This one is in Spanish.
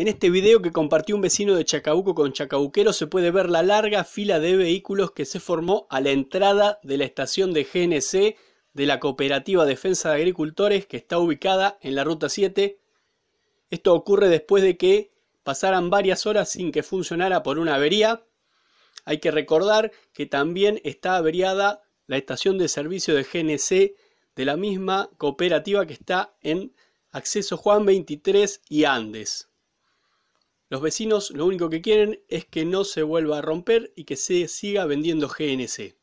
En este video que compartió un vecino de Chacabuco con Chacabuquero se puede ver la larga fila de vehículos que se formó a la entrada de la estación de GNC de la Cooperativa Defensa de Agricultores que está ubicada en la Ruta 7. Esto ocurre después de que pasaran varias horas sin que funcionara por una avería. Hay que recordar que también está averiada la estación de servicio de GNC de la misma cooperativa que está en Acceso Juan 23 y Andes. Los vecinos lo único que quieren es que no se vuelva a romper y que se siga vendiendo GNC.